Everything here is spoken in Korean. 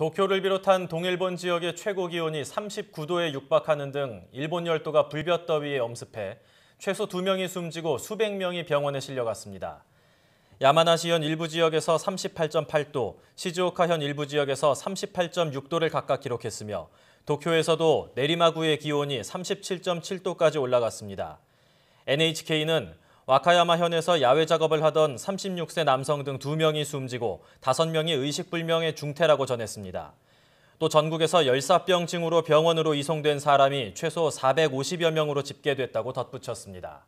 도쿄를 비롯한 동일본 지역의 최고 기온이 39도에 육박하는 등 일본 열도가 불볕더위에 엄습해 최소 2명이 숨지고 수백 명이 병원에 실려갔습니다. 야마나시현 일부 지역에서 38.8도, 시즈오카현 일부 지역에서 38.6도를 각각 기록했으며 도쿄에서도 내리마구의 기온이 37.7도까지 올라갔습니다. NHK는 와카야마 현에서 야외 작업을 하던 36세 남성 등 2명이 숨지고 5명이 의식불명의 중태라고 전했습니다. 또 전국에서 열사병증으로 병원으로 이송된 사람이 최소 450여 명으로 집계됐다고 덧붙였습니다.